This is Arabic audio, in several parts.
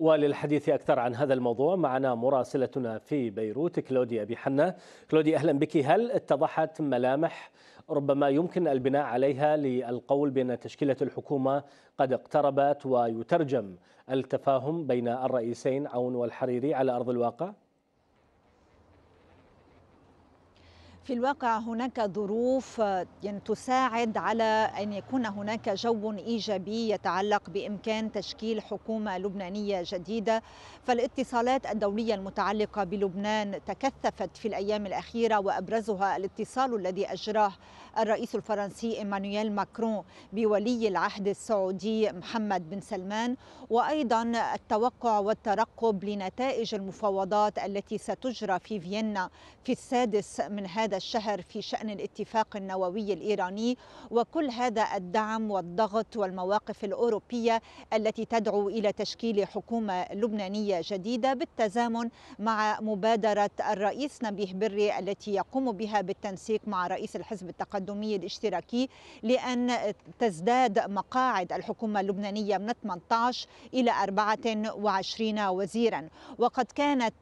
وللحديث أكثر عن هذا الموضوع معنا مراسلتنا في بيروت كلودي أبي حنا كلودي أهلا بك هل اتضحت ملامح ربما يمكن البناء عليها للقول بأن تشكيلة الحكومة قد اقتربت ويترجم التفاهم بين الرئيسين عون والحريري على أرض الواقع؟ في الواقع هناك ظروف يعني تساعد على ان يكون هناك جو ايجابي يتعلق بامكان تشكيل حكومه لبنانيه جديده فالاتصالات الدوليه المتعلقه بلبنان تكثفت في الايام الاخيره وابرزها الاتصال الذي اجراه الرئيس الفرنسي ايمانويل ماكرون بولي العهد السعودي محمد بن سلمان وايضا التوقع والترقب لنتائج المفاوضات التي ستجرى في فيينا في السادس من هذا الشهر في شأن الاتفاق النووي الإيراني وكل هذا الدعم والضغط والمواقف الأوروبية التي تدعو إلى تشكيل حكومة لبنانية جديدة بالتزامن مع مبادرة الرئيس نبيه بري التي يقوم بها بالتنسيق مع رئيس الحزب التقدمي الاشتراكي لأن تزداد مقاعد الحكومة اللبنانية من 18 إلى 24 وزيرا وقد كانت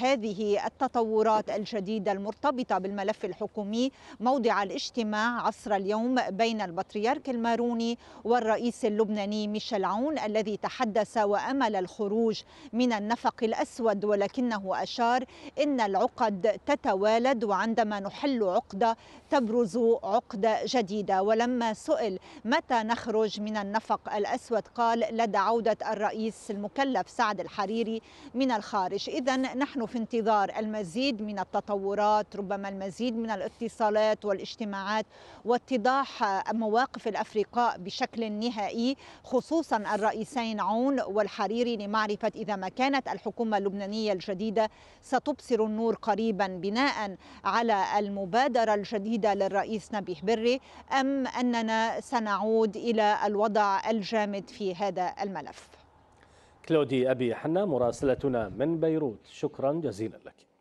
هذه التطورات الجديدة المرتبطة بالملف الحكومي موضع الاجتماع عصر اليوم بين البطريرك الماروني والرئيس اللبناني ميشيل عون الذي تحدث وامل الخروج من النفق الاسود ولكنه اشار ان العقد تتوالد وعندما نحل عقده تبرز عقده جديده ولما سئل متى نخرج من النفق الاسود قال لدى عوده الرئيس المكلف سعد الحريري من الخارج اذا نحن في انتظار المزيد من التطورات ربما المزيد المزيد من الاتصالات والاجتماعات واتضاح مواقف الافرقاء بشكل نهائي خصوصا الرئيسين عون والحريري لمعرفه اذا ما كانت الحكومه اللبنانيه الجديده ستبصر النور قريبا بناء على المبادره الجديده للرئيس نبيه بري ام اننا سنعود الى الوضع الجامد في هذا الملف. كلودي ابي حنا مراسلتنا من بيروت شكرا جزيلا لك.